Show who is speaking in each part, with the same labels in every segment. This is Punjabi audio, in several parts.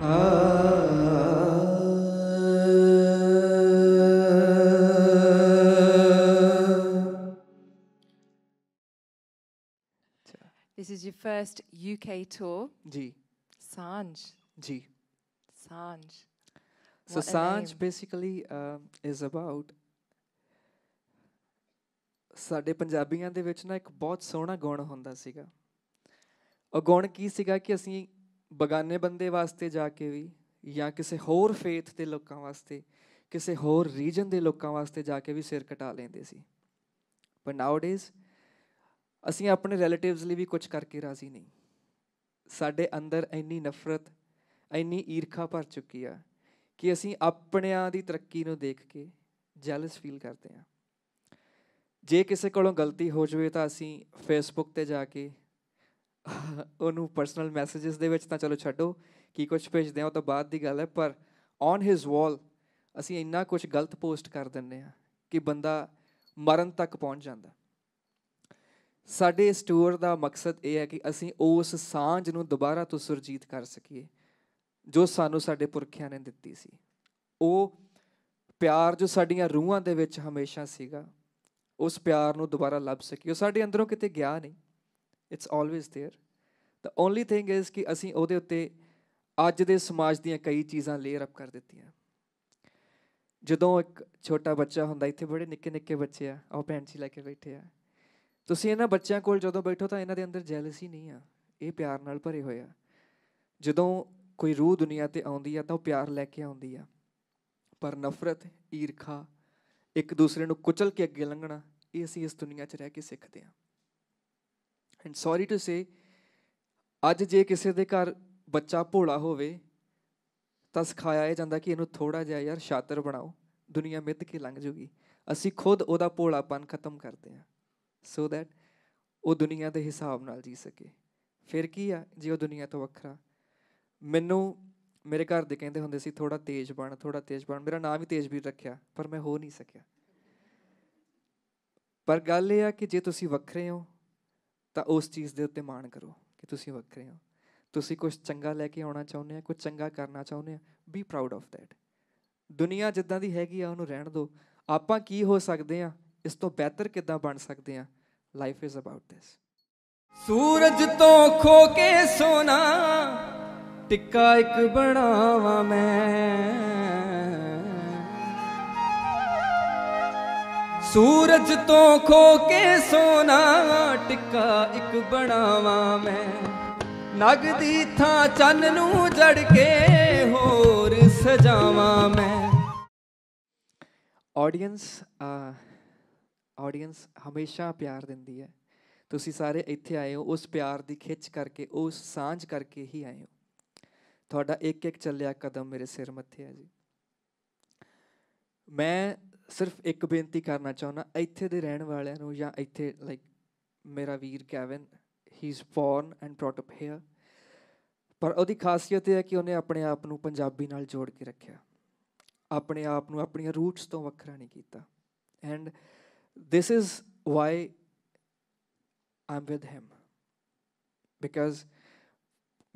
Speaker 1: This is your first UK tour. Ji Sanj. Ji Sanj. So What Sanj basically uh, is about ਸਾਡੇ ਪੰਜਾਬੀਆਂ ਦੇ ਵਿੱਚ ਨਾ ਇੱਕ ਬਹੁਤ ਸੋਹਣਾ ਗੁਣ ਹੁੰਦਾ ਸੀਗਾ ਉਹ ਗੁਣ ਕੀ ਸੀਗਾ ਕਿ ਅਸੀਂ ਬਗਾਨੇ ਬੰਦੇ ਵਾਸਤੇ ਜਾ ਕੇ ਵੀ ਜਾਂ ਕਿਸੇ ਹੋਰ ਫੇਥ ਦੇ ਲੋਕਾਂ ਵਾਸਤੇ ਕਿਸੇ ਹੋਰ ਰੀਜਨ ਦੇ ਲੋਕਾਂ ਵਾਸਤੇ ਜਾ ਕੇ ਵੀ ਸਿਰ ਕਟਾ ਲੈਂਦੇ ਸੀ ਪਰ ਨਾਊਡੇਜ਼ ਅਸੀਂ ਆਪਣੇ ਰਿਲੇਟਿਵਸ ਲਈ ਵੀ ਕੁਝ ਕਰਕੇ ਰਾਜ਼ੀ ਨਹੀਂ ਸਾਡੇ ਅੰਦਰ ਇੰਨੀ ਨਫ਼ਰਤ ਇੰਨੀ ਈਰਖਾ ਭਰ ਚੁੱਕੀ ਆ ਕਿ ਅਸੀਂ ਆਪਣਿਆਂ ਦੀ ਤਰੱਕੀ ਨੂੰ ਦੇਖ ਕੇ ਜੈਲਸ ਫੀਲ ਕਰਦੇ ਆ ਜੇ ਕਿਸੇ ਕੋਲੋਂ ਗਲਤੀ ਹੋ ਜਵੇ ਤਾਂ ਅਸੀਂ ਫੇਸਬੁੱਕ ਤੇ ਜਾ ਕੇ ਉਹਨੂੰ ਪਰਸਨਲ ਮੈਸੇजेस ਦੇ ਵਿੱਚ ਤਾਂ ਚਲੋ ਛੱਡੋ ਕੀ ਕੁਝ ਭੇਜਦੇ ਆ ਉਹ ਤਾਂ ਬਾਅਦ ਦੀ ਗੱਲ ਹੈ ਪਰ ਔਨ ਹਿਸ ਵਾਲ ਅਸੀਂ ਇੰਨਾ ਕੁਝ ਗਲਤ ਪੋਸਟ ਕਰ ਦਿੰਨੇ ਆ ਕਿ ਬੰਦਾ ਮਰਨ ਤੱਕ ਪਹੁੰਚ ਜਾਂਦਾ ਸਾਡੇ ਸਟੋਰ ਦਾ ਮਕਸਦ ਇਹ ਹੈ ਕਿ ਅਸੀਂ ਉਸ ਸਾਂਝ ਨੂੰ ਦੁਬਾਰਾ ਤੋਂ ਸੁਰਜੀਤ ਕਰ ਸਕੀਏ ਜੋ ਸਾਨੂੰ ਸਾਡੇ ਪੁਰਖਿਆਂ ਨੇ ਦਿੱਤੀ ਸੀ ਉਹ ਪਿਆਰ ਜੋ ਸਾਡੀਆਂ ਰੂਹਾਂ ਦੇ ਵਿੱਚ ਹਮੇਸ਼ਾ ਸੀਗਾ ਉਸ ਪਿਆਰ ਨੂੰ ਦੁਬਾਰਾ ਲੱਭ ਸਕੀਏ ਸਾਡੇ ਅੰਦਰੋਂ ਕਿਤੇ ਗਿਆ ਨਹੀਂ it's always there the only thing is ਕਿ ਅਸੀਂ ਉਹਦੇ ਉੱਤੇ ਅੱਜ ਦੇ ਸਮਾਜ ਦੀਆਂ ਕਈ ਚੀਜ਼ਾਂ ਲੇਅਰ ਅਪ ਕਰ ਦਿੱਤੀਆਂ ਜਦੋਂ ਇੱਕ ਛੋਟਾ ਬੱਚਾ ਹੁੰਦਾ ਇੱਥੇ ਬੜੇ ਨਿੱਕੇ ਨਿੱਕੇ ਬੱਚੇ ਆ ਉਹ ਪੈਂਚੀ ਲੈ ਕੇ ਬੈਠੇ ਆ ਤੁਸੀਂ ਇਹਨਾਂ ਬੱਚਿਆਂ ਕੋਲ ਜਦੋਂ ਬੈਠੋ ਤਾਂ ਇਹਨਾਂ ਦੇ ਅੰਦਰ ਜੈਲਸੀ ਨਹੀਂ ਆ ਇਹ ਪਿਆਰ ਨਾਲ ਭਰੇ ਹੋਏ ਆ ਜਦੋਂ ਕੋਈ ਰੂਹ ਦੁਨੀਆ ਤੇ ਆਉਂਦੀ ਆ ਤਾਂ ਉਹ ਪਿਆਰ ਲੈ ਕੇ ਆਉਂਦੀ ਆ ਪਰ ਨਫ਼ਰਤ ਈਰਖਾ ਇੱਕ ਦੂਸਰੇ ਨੂੰ ਕੁਚਲ ਕੇ ਅੱਗੇ ਲੰਘਣਾ ਇਹ ਅਸੀਂ ਇਸ ਦੁਨੀਆ 'ਚ ਰਹਿ ਕੇ ਸਿੱਖਦੇ ਆ ਐਂਡ ਸੌਰੀ ਟੂ ਸੇ ਅੱਜ ਜੇ ਕਿਸੇ ਦੇ ਘਰ ਬੱਚਾ ਭੋਲਾ ਹੋਵੇ ਤਾਂ ਸਿਖਾਇਆ ਜਾਂਦਾ ਕਿ ਇਹਨੂੰ ਥੋੜਾ ਜਿਹਾ ਯਾਰ ਸ਼ਾਤਰ ਬਣਾਓ ਦੁਨੀਆ ਮਿੱਤ ਕੇ ਲੰਘ ਜੂਗੀ ਅਸੀਂ ਖੁਦ ਉਹਦਾ ਭੋਲਾਪਨ ਖਤਮ ਕਰਦੇ ਹਾਂ ਸੋ ਦੈਟ ਉਹ ਦੁਨੀਆ ਦੇ ਹਿਸਾਬ ਨਾਲ ਜੀ ਸਕੇ ਫਿਰ ਕੀ ਆ ਜੇ ਉਹ ਦੁਨੀਆ ਤੋਂ ਵੱਖਰਾ ਮੈਨੂੰ ਮੇਰੇ ਘਰ ਦੇ ਕਹਿੰਦੇ ਹੁੰਦੇ ਸੀ ਥੋੜਾ ਤੇਜ਼ ਬਣ ਥੋੜਾ ਤੇਜ਼ ਬਣ ਮੇਰਾ ਨਾਮ ਹੀ ਤੇਜ਼ਵੀਰ ਰੱਖਿਆ ਪਰ ਮੈਂ ਹੋ ਨਹੀਂ ਸਕਿਆ ਪਰ ਗੱਲ ਇਹ ਆ ਕਿ ਜੇ ਤੁਸੀਂ ਵੱਖਰੇ ਹੋ ਤਾਂ ਉਸ ਚੀਜ਼ ਦੇ ਉੱਤੇ ਮਾਣ ਕਰੋ ਕਿ ਤੁਸੀਂ ਵੱਖਰੇ ਹੋ ਤੁਸੀਂ ਕੁਝ ਚੰਗਾ ਲੈ ਕੇ ਆਉਣਾ ਚਾਹੁੰਦੇ ਆ ਕੁਝ ਚੰਗਾ ਕਰਨਾ ਚਾਹੁੰਦੇ ਆ ਬੀ ਪ੍ਰਾਊਡ ਆਫ ਥੈਟ ਦੁਨੀਆ ਜਿੱਦਾਂ ਦੀ ਹੈਗੀ ਆ ਉਹਨੂੰ ਰਹਿਣ ਦਿਓ ਆਪਾਂ ਕੀ ਹੋ ਸਕਦੇ ਆ ਇਸ ਤੋਂ ਬਿਹਤਰ ਕਿੱਦਾਂ ਬਣ ਸਕਦੇ ਆ ਲਾਈਫ ਇਜ਼ ਅਬਾਊਟ ਥਿਸ ਸੂਰਜ ਤੋਂ ਖੋ ਕੇ ਸੋਨਾ ਟਿੱਕਾ ਇੱਕ ਬਣਾਵਾ ਮੈਂ ਸੂਰਜ ਤੋਂ ਖੋ ਕੇ ਸੋਨਾ ਟਿੱਕਾ ਇੱਕ ਬਣਾਵਾਂ ਮੈਂ ਨਗਦੀ ਥਾਂ ਚੰਨ ਨੂੰ ਜੜ ਕੇ ਹੋਰ ਸਜਾਵਾਂ ਮੈਂ ਆਡੀਅנס ਆਡੀਅנס ਹਮੇਸ਼ਾ ਪਿਆਰ ਦਿੰਦੀ ਹੈ ਤੁਸੀਂ ਸਾਰੇ ਇੱਥੇ ਆਏ ਹੋ ਉਸ ਪਿਆਰ ਦੀ ਖਿੱਚ ਕਰਕੇ ਉਸ ਸਾਂਝ ਕਰਕੇ ਹੀ ਆਏ ਹੋ ਤੁਹਾਡਾ ਇੱਕ ਇੱਕ ਚੱਲਿਆ ਕਦਮ ਮੇਰੇ ਸਿਰ ਮੱਥੇ ਹੈ ਜੀ ਮੈਂ ਸਿਰਫ ਇੱਕ ਬੇਨਤੀ ਕਰਨਾ ਚਾਹੁੰਦਾ ਇੱਥੇ ਦੇ ਰਹਿਣ ਵਾਲਿਆਂ ਨੂੰ ਜਾਂ ਇੱਥੇ ਲਾਈਕ ਮੇਰਾ ਵੀਰ Kevin he is born and brought up here ਪਰ ਉਹਦੀ ਖਾਸੀਅਤ ਇਹ ਹੈ ਕਿ ਉਹਨੇ ਆਪਣੇ ਆਪ ਨੂੰ ਪੰਜਾਬੀ ਨਾਲ ਜੋੜ ਕੇ ਰੱਖਿਆ ਆਪਣੇ ਆਪ ਨੂੰ ਆਪਣੀਆਂ ਰੂਟਸ ਤੋਂ ਵੱਖਰਾ ਨਹੀਂ ਕੀਤਾ and this is why I'm with him because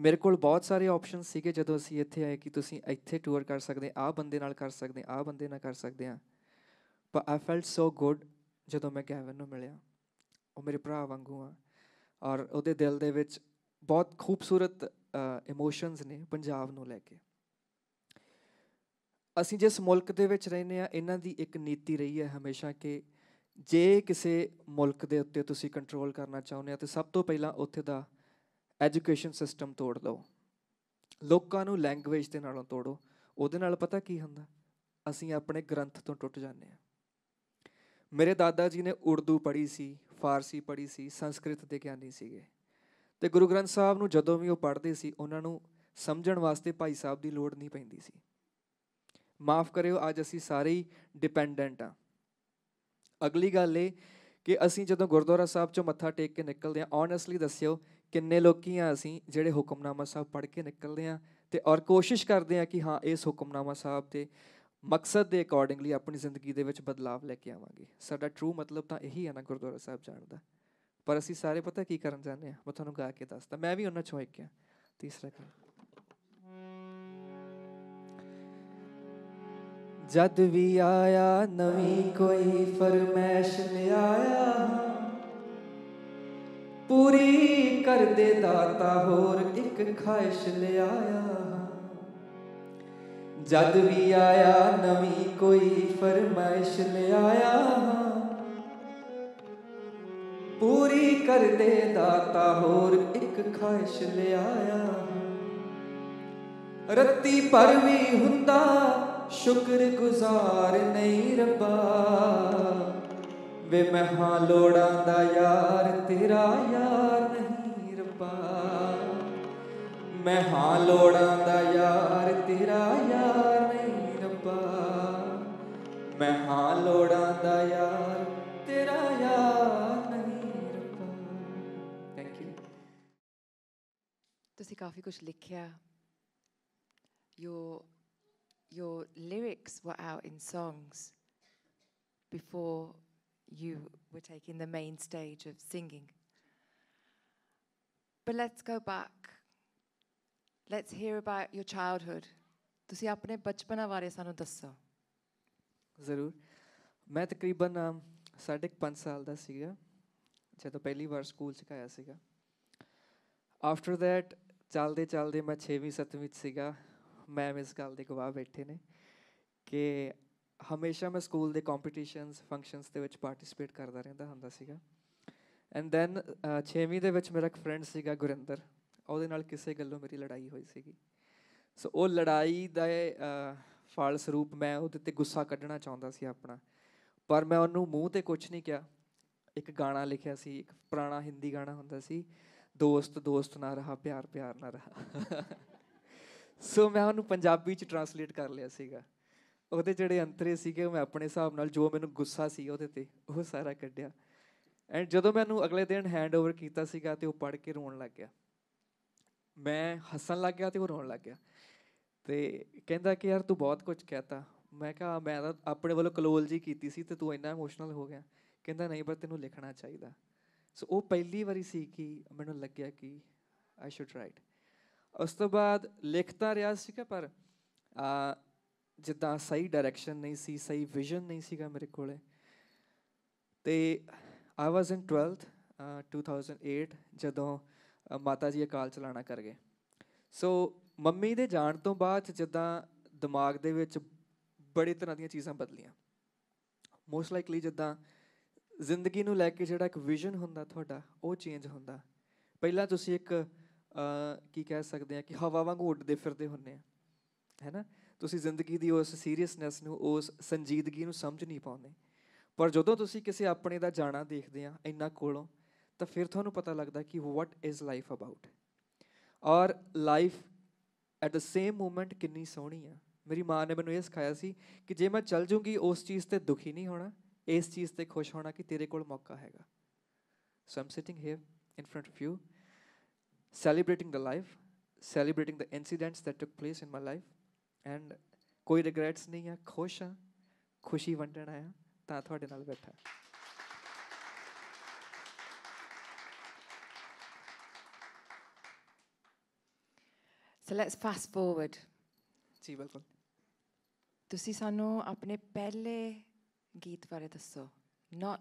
Speaker 1: ਮੇਰੇ ਕੋਲ ਬਹੁਤ ਸਾਰੇ ਆਪਸ਼ਨ ਸੀਗੇ ਜਦੋਂ ਅਸੀਂ ਇੱਥੇ ਆਏ ਕਿ ਤੁਸੀਂ ਇੱਥੇ ਟੂਰ ਕਰ ਸਕਦੇ ਆ ਬੰਦੇ ਨਾਲ ਕਰ ਸਕਦੇ ਆ ਬੰਦੇ ਨਾਲ ਕਰ ਸਕਦੇ ਆ ਪਰ ਆਈ ਫੈਲਟ ਸੋ ਗੁੱਡ ਜਦੋਂ ਮੈਂ ਗੈਵਨ ਨੂੰ ਮਿਲਿਆ ਉਹ ਮੇਰੇ ਭਰਾ ਵਾਂਗੂ ਆ ਔਰ ਉਹਦੇ ਦਿਲ ਦੇ ਵਿੱਚ ਬਹੁਤ ਖੂਬਸੂਰਤ ਇਮੋਸ਼ਨਸ ਨੇ ਪੰਜਾਬ ਨੂੰ ਲੈ ਕੇ ਅਸੀਂ ਜਿਸ ਮੁਲਕ ਦੇ ਵਿੱਚ ਰਹਿੰਦੇ ਆ ਇਹਨਾਂ ਦੀ ਇੱਕ ਨੀਤੀ ਰਹੀ ਹੈ ਹਮੇਸ਼ਾ ਕਿ ਜੇ ਕਿਸੇ ਮੁਲਕ ਦੇ ਉੱਤੇ ਤੁਸੀਂ ਕੰਟਰੋਲ ਕਰਨਾ ਚਾਹੁੰਦੇ ਆ ਤੇ ਸਭ ਤੋਂ ਪਹਿਲਾਂ ਉੱਥੇ ਦਾ ਐਜੂਕੇਸ਼ਨ ਸਿਸਟਮ ਤੋੜ ਦਿਓ ਲੋਕਾਂ ਨੂੰ ਲੈਂਗੁਏਜ ਦੇ ਨਾਲੋਂ ਤੋੜੋ ਉਹਦੇ ਨਾਲ ਪਤਾ ਕੀ ਹੁੰਦਾ ਅਸੀਂ ਆਪਣੇ ਗ੍ਰੰਥ ਤੋਂ ਟੁੱਟ ਜਾਂਦੇ ਆ ਮੇਰੇ ਦਾਦਾ ਜੀ ਨੇ ਉਰਦੂ ਪੜ੍ਹੀ ਸੀ ਫਾਰਸੀ ਪੜ੍ਹੀ ਸੀ ਸੰਸਕ੍ਰਿਤ ਦੇ ਗਿਆਨੀ ਸੀਗੇ ਤੇ ਗੁਰੂ ਗ੍ਰੰਥ ਸਾਹਿਬ ਨੂੰ ਜਦੋਂ ਵੀ ਉਹ ਪੜ੍ਹਦੇ ਸੀ ਉਹਨਾਂ ਨੂੰ ਸਮਝਣ ਵਾਸਤੇ ਭਾਈ ਸਾਹਿਬ ਦੀ ਲੋੜ ਨਹੀਂ ਪੈਂਦੀ ਸੀ ਮਾਫ ਕਰਿਓ ਅੱਜ ਅਸੀਂ ਸਾਰੇ ਹੀ ਡਿਪੈਂਡੈਂਟ ਆ ਅਗਲੀ ਗੱਲ ਇਹ ਕਿ ਅਸੀਂ ਜਦੋਂ ਗੁਰਦੁਆਰਾ ਸਾਹਿਬ ਚੋਂ ਮੱਥਾ ਟੇਕ ਕੇ ਨਿਕਲਦੇ ਆ ਓਨੈਸਟਲੀ ਦੱਸਿਓ ਕਿੰਨੇ ਲੋਕੀ ਆ ਅਸੀਂ ਜਿਹੜੇ ਹੁਕਮਨਾਮਾ ਸਾਹਿਬ ਪੜ੍ਹ ਕੇ ਨਿਕਲਦੇ ਆ ਤੇ ਔਰ ਕੋਸ਼ਿਸ਼ ਕਰਦੇ ਆ ਕਿ ਹਾਂ ਇਸ ਹੁਕਮਨਾਮਾ ਸਾਹਿਬ ਤੇ ਮਕਸਦ ਦੇ ਅਕੋਰਡਿੰਗਲੀ ਆਪਣੀ ਜ਼ਿੰਦਗੀ ਦੇ ਵਿੱਚ ਬਦਲਾਅ ਲੈ ਕੇ ਆਵਾਂਗੇ ਸਾਡਾ ਟਰੂ ਮਤਲਬ ਤਾਂ ਇਹੀ ਹੈ ਨਾ ਗੁਰਦੁਆਰਾ ਸਾਹਿਬ ਜਾਣ ਦਾ ਪਰ ਅਸੀਂ ਸਾਰੇ ਪਤਾ ਕੀ ਕਰਨ ਜਾਂਦੇ ਆ ਮੈਂ ਤੁਹਾਨੂੰ ਗਾ ਕੇ ਦੱਸਦਾ ਮੈਂ ਵੀ ਉਹਨਾਂ ਚੋਂ ਇੱਕ ਆ ਤੀਸਰਾ ਗਾ ਜਦ ਵੀ ਆਇਆ ਨਵੀਂ ਕੋਈ ਫਰਮੈਸ਼ ਲਿਆਇਆ ਪੂਰੀ ਕਰ ਦੇ ਦਾਤਾ ਹੋਰ ਇੱਕ ਖਾਇਸ਼ ਲਿਆਇਆ ਜਦ ਵੀ ਆਇਆ ਨਵੀਂ ਕੋਈ ਫਰਮਾਇਸ਼ ਲਿਆਇਆ ਪੂਰੀ ਕਰਦੇ ਦਾਤਾ ਹੋਰ ਇੱਕ ਖਾਇਸ਼ ਲਿਆਇਆ ਰੱਤੀ ਪਰ ਵੀ ਹੁੰਦਾ ਸ਼ੁਕਰ ਗੁਜ਼ਾਰ ਨਹੀਂ ਰੱਬਾ ਵੇ ਮਹਾਂ ਲੋੜਾਂ ਦਾ ਯਾਰ ਤੇਰਾ ਯਾਰ ਮੈਂ ਹਾਂ ਲੋੜਾਂ ਦਾ ਯਾਰ ਤੇਰਾ ਯਾਰ ਨਹੀਂ ਰੱਬਾ ਮੈਂ ਹਾਂ ਲੋੜਾਂ ਦਾ ਯਾਰ ਤੇਰਾ ਯਾਰ ਨਹੀਂ ਰੱਬਾ ਥੈਂਕ ਯੂ ਤੁਸੀਂ ਕਾਫੀ ਕੁਝ ਲਿਖਿਆ your lyrics were out in songs before you were taking the main stage of singing. But let's go back let's hear about your childhood ਤੁਸੀਂ ਆਪਣੇ ਬਚਪਨਾ ਬਾਰੇ ਸਾਨੂੰ ਦੱਸੋ ਜ਼ਰੂਰ ਮੈਂ ਤਕਰੀਬਨ 5.5 ਸਾਲ ਦਾ ਸੀਗਾ ਜਦੋਂ ਪਹਿਲੀ ਵਾਰ ਸਕੂਲ ਚ ਆਇਆ ਸੀਗਾ ਆਫਟਰ ਥੈਟ ਚੱਲਦੇ ਚੱਲਦੇ ਮੈਂ 6ਵੀਂ 7ਵੀਂ ਵਿੱਚ ਸੀਗਾ ਮੈਮ ਇਸ ਗੱਲ ਦੇ ਗਵਾਹ ਬੈਠੇ ਨੇ ਕਿ ਹਮੇਸ਼ਾ ਮੈਂ ਸਕੂਲ ਦੇ ਕੰਪੀਟੀਸ਼ਨਸ ਫੰਕਸ਼ਨਸ ਦੇ ਵਿੱਚ ਪਾਰਟਿਸਿਪੇਟ ਕਰਦਾ ਰਹਿੰਦਾ ਹੁੰਦਾ ਸੀਗਾ ਐਂਡ ਦੈਨ 6ਵੀਂ ਦੇ ਵਿੱਚ ਮੇਰਾ ਇੱਕ ਫਰੈਂਡ ਸੀਗਾ ਗੁਰਿੰਦਰ ਉਹਦੇ ਨਾਲ ਕਿਸੇ ਗੱਲੋਂ ਮੇਰੀ ਲੜਾਈ ਹੋਈ ਸੀਗੀ ਸੋ ਉਹ ਲੜਾਈ ਦਾ ਫਲ ਸਰੂਪ ਮੈਂ ਉਹਦੇ ਤੇ ਗੁੱਸਾ ਕੱਢਣਾ ਚਾਹੁੰਦਾ ਸੀ ਆਪਣਾ ਪਰ ਮੈਂ ਉਹਨੂੰ ਮੂੰਹ ਤੇ ਕੁਝ ਨਹੀਂ ਕਿਹਾ ਇੱਕ ਗਾਣਾ ਲਿਖਿਆ ਸੀ ਇੱਕ ਪੁਰਾਣਾ ਹਿੰਦੀ ਗਾਣਾ ਹੁੰਦਾ ਸੀ ਦੋਸਤ ਦੋਸਤ ਨਾ ਰਹਾ ਪਿਆਰ ਪਿਆਰ ਨਾ ਰਹਾ ਸੋ ਮੈਂ ਉਹਨੂੰ ਪੰਜਾਬੀ ਚ ਟਰਾਂਸਲੇਟ ਕਰ ਲਿਆ ਸੀਗਾ ਉਹਦੇ ਜਿਹੜੇ ਅੰਤਰੇ ਸੀਗੇ ਮੈਂ ਆਪਣੇ ਹਿਸਾਬ ਨਾਲ ਜੋ ਮੈਨੂੰ ਗੁੱਸਾ ਸੀ ਉਹਦੇ ਤੇ ਉਹ ਸਾਰਾ ਕੱਢਿਆ ਐਂਡ ਜਦੋਂ ਮੈਂ ਉਹਨੂੰ ਅਗਲੇ ਦਿਨ ਹੈਂਡਓਵਰ ਕੀਤਾ ਸੀਗਾ ਤੇ ਉਹ ਪੜ ਕੇ ਰੋਣ ਲੱਗ ਗਿਆ ਮੈਂ ਹੱਸਣ ਲੱਗ ਗਿਆ ਤੇ ਉਹ ਰੋਣ ਲੱਗ ਗਿਆ ਤੇ ਕਹਿੰਦਾ ਕਿ ਯਾਰ ਤੂੰ ਬਹੁਤ ਕੁਝ ਕਹਿਤਾ ਮੈਂ ਕਿਹਾ ਮੈਂ ਤਾਂ ਆਪਣੇ ਵੱਲੋਂ ਕਲੋਲ ਜੀ ਕੀਤੀ ਸੀ ਤੇ ਤੂੰ ਇੰਨਾ ਇਮੋਸ਼ਨਲ ਹੋ ਗਿਆ ਕਹਿੰਦਾ ਨਹੀਂ ਪਰ ਤੈਨੂੰ ਲਿਖਣਾ ਚਾਹੀਦਾ ਸੋ ਉਹ ਪਹਿਲੀ ਵਾਰੀ ਸੀ ਕਿ ਮੈਨੂੰ ਲੱਗਿਆ ਕਿ ਆਈ ਸ਼ੁਡ ਰਾਈਟ ਉਸ ਤੋਂ ਬਾਅਦ ਲਿਖਤਾ ਰਿਹਾ ਸੀ ਕਿ ਪਰ ਜਿੱਦਾਂ ਸਹੀ ਡਾਇਰੈਕਸ਼ਨ ਨਹੀਂ ਸੀ ਸਹੀ ਵਿਜ਼ਨ ਨਹੀਂ ਸੀਗਾ ਮੇਰੇ ਕੋਲੇ ਤੇ ਆਈ ਵਾਸ ਇਨ 12th 2008 ਜਦੋਂ ਮਾਤਾ ਜੀ ਅਕਾਲ ਚਲਾਣਾ ਕਰ ਗਏ ਸੋ ਮੰਮੀ ਦੇ ਜਾਣ ਤੋਂ ਬਾਅਦ ਜਿੱਦਾਂ ਦਿਮਾਗ ਦੇ ਵਿੱਚ ਬੜੀ ਤਰ੍ਹਾਂ ਦੀਆਂ ਚੀਜ਼ਾਂ ਬਦਲੀਆਂ ਮੋਸਟ ਲਾਈਕਲੀ ਜਿੱਦਾਂ ਜ਼ਿੰਦਗੀ ਨੂੰ ਲੈ ਕੇ ਜਿਹੜਾ ਇੱਕ ਵਿਜ਼ਨ ਹੁੰਦਾ ਤੁਹਾਡਾ ਉਹ ਚੇਂਜ ਹੁੰਦਾ ਪਹਿਲਾਂ ਤੁਸੀਂ ਇੱਕ ਕੀ ਕਹਿ ਸਕਦੇ ਆ ਕਿ ਹਵਾ ਵਾਂਗ ਉੱਡਦੇ ਫਿਰਦੇ ਹੁੰਨੇ ਆ ਹੈਨਾ ਤੁਸੀਂ ਜ਼ਿੰਦਗੀ ਦੀ ਉਸ ਸੀਰੀਅਸਨੈਸ ਨੂੰ ਉਸ ਸੰਜੀਦਗੀ ਨੂੰ ਸਮਝ ਨਹੀਂ ਪਾਉਂਦੇ ਪਰ ਜਦੋਂ ਤੁਸੀਂ ਕਿਸੇ ਆਪਣੇ ਦਾ ਜਾਣਾ ਦੇਖਦੇ ਆ ਇੰਨਾ ਕੋਲੋਂ ਤਾਂ ਫਿਰ ਤੁਹਾਨੂੰ ਪਤਾ ਲੱਗਦਾ ਕਿ what is life about or life at the same moment ਕਿੰਨੀ ਸੋਹਣੀ ਆ ਮੇਰੀ ਮਾਂ ਨੇ ਮੈਨੂੰ ਇਹ ਸਿਖਾਇਆ ਸੀ ਕਿ ਜੇ ਮੈਂ ਚੱਲ ਜੂਗੀ ਉਸ ਚੀਜ਼ ਤੇ ਦੁਖੀ ਨਹੀਂ ਹੋਣਾ ਇਸ ਚੀਜ਼ ਤੇ ਖੁਸ਼ ਹੋਣਾ ਕਿ ਤੇਰੇ ਕੋਲ ਮੌਕਾ ਹੈਗਾ so I'm sitting here in front of you celebrating the life celebrating the incidents that took place in my life and ਕੋਈ ਰਿਗਰੈਟਸ ਨਹੀਂ ਆ ਖੁਸ਼ ਆ ਖੁਸ਼ੀ ਵੰਡਣ ਆਇਆ ਤਾਂ ਤੁਹਾਡੇ ਨਾਲ ਬੈਠਾ ਸੋ ਲੈਟਸ ਫਾਸਟ ਫੋਰਵਰਡ ਜੀ ਬਿਲਕੁਲ ਤੁਸੀਂ ਸਾਨੂੰ ਆਪਣੇ ਪਹਿਲੇ ਗੀਤ ਬਾਰੇ ਦੱਸੋ ਨਾਟ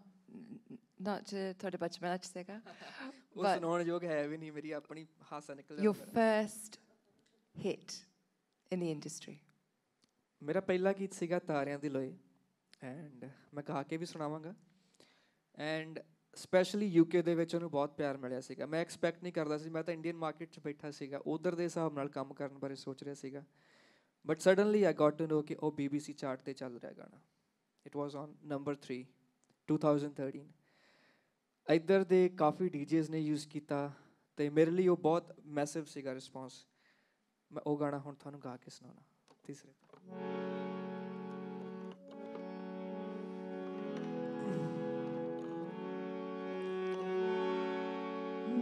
Speaker 1: ਨਾਟ ਤੁਹਾਡੇ ਬਚਪਨ ਚ ਸੀਗਾ ਉਹ ਸੁਣਾਉਣ ਯੋਗ ਹੈ ਵੀ ਨਹੀਂ ਮੇਰੀ ਆਪਣੀ ਹਾਸਾ ਨਿਕਲ ਜਾਂਦਾ your first hit in the industry ਮੇਰਾ ਪਹਿਲਾ ਗੀਤ ਸੀਗਾ ਤਾਰਿਆਂ ਦੀ ਲੋਏ ਐਂਡ ਮੈਂ ਗਾ ਕੇ ਵੀ ਸੁਣਾਵਾਂਗਾ ਐਂਡ ਸਪੈਸ਼ਲੀ ਯੂਕੇ ਦੇ ਵਿੱਚ ਉਹਨੂੰ ਬਹੁਤ ਪਿਆਰ ਮਿਲਿਆ ਸੀਗਾ ਮੈਂ ਐਕਸਪੈਕਟ ਨਹੀਂ ਕਰਦਾ ਸੀ ਮੈਂ ਤਾਂ ਇੰਡੀਅਨ ਮਾਰਕੀਟ 'ਚ ਬੈਠਾ ਸੀਗਾ ਉਧਰ ਦੇ ਹਿਸਾਬ ਨਾਲ ਕੰਮ ਕਰਨ ਬਾਰੇ ਸੋਚ ਰਿਹਾ ਸੀਗਾ but suddenly I got to know ਕਿ ਉਹ ਬੀਬੀਸੀ ਚਾਰਟ ਤੇ ਚੱਲ ਰਿਹਾ ਗਾਣਾ ਇਟ ਵਾਸ ਔਨ ਨੰਬਰ 3 2013 ਇਧਰ ਦੇ ਕਾਫੀ ਡੀਜੇਸ ਨੇ ਯੂਜ਼ ਕੀਤਾ ਤੇ ਮੇਰੇ ਲਈ ਉਹ ਬਹੁਤ ਮੈਸਿਵ ਸੀਗਾ ਰਿਸਪੌਂਸ ਮੈਂ ਉਹ ਗਾਣਾ ਹੁਣ ਤੁਹਾਨੂੰ ਗਾ ਕੇ ਸੁਣਾਉਣਾ ਤੀਸਰੇ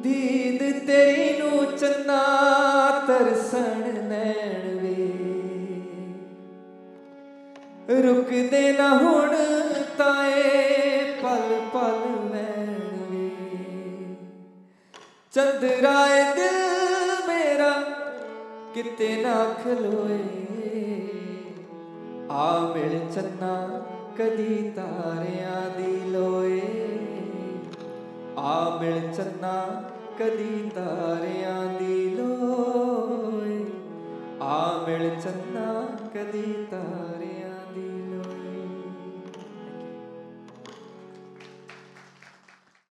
Speaker 1: ਦੀਦ ਤੇਰੀ ਨੂੰ ਚੰਨਾ ਤਰਸਣ ਲੈਣ ਵੇ ਰੁਕਦੇ ਨਾ ਹੁਣ ਤਾਏ ਪਲ ਪਲ ਮੈਣ ਵੇ ਚੰਦਰਾਏ ਦਿਲ ਮੇਰਾ ਕਿਤੇ ਨਾ ਖਲੋਏ ਆ ਮਿਲ ਚੰਨਾ ਕਦੀ ਤਾਰਿਆਂ ਦੀ ਲੋਏ ਆ ਮਿਲ ਚੰਨਾ ਕਦੀ ਤਾਰਿਆਂ ਦੀ ਲੋਏ ਆ ਮਿਲ ਚੰਨਾ ਕਦੀ ਤਾਰ